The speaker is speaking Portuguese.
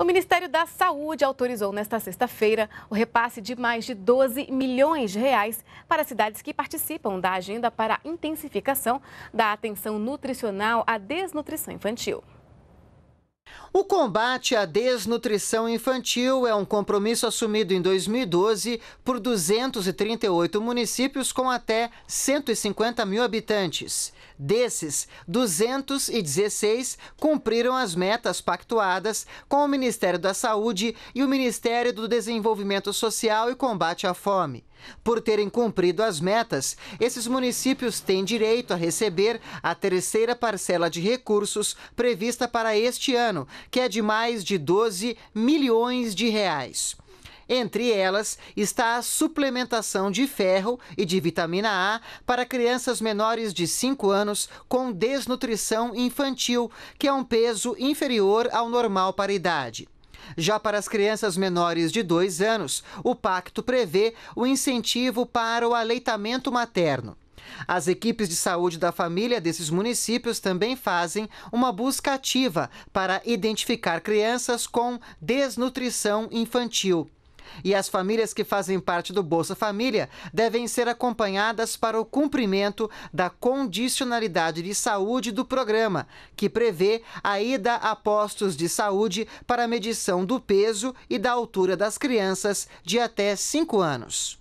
O Ministério da Saúde autorizou nesta sexta-feira o repasse de mais de 12 milhões de reais para cidades que participam da agenda para a intensificação da atenção nutricional à desnutrição infantil. O combate à desnutrição infantil é um compromisso assumido em 2012 por 238 municípios com até 150 mil habitantes. Desses, 216 cumpriram as metas pactuadas com o Ministério da Saúde e o Ministério do Desenvolvimento Social e Combate à Fome. Por terem cumprido as metas, esses municípios têm direito a receber a terceira parcela de recursos prevista para este ano, que é de mais de 12 milhões de reais. Entre elas está a suplementação de ferro e de vitamina A para crianças menores de 5 anos com desnutrição infantil, que é um peso inferior ao normal para a idade. Já para as crianças menores de 2 anos, o pacto prevê o incentivo para o aleitamento materno. As equipes de saúde da família desses municípios também fazem uma busca ativa para identificar crianças com desnutrição infantil e as famílias que fazem parte do Bolsa Família devem ser acompanhadas para o cumprimento da condicionalidade de saúde do programa, que prevê a ida a postos de saúde para medição do peso e da altura das crianças de até 5 anos.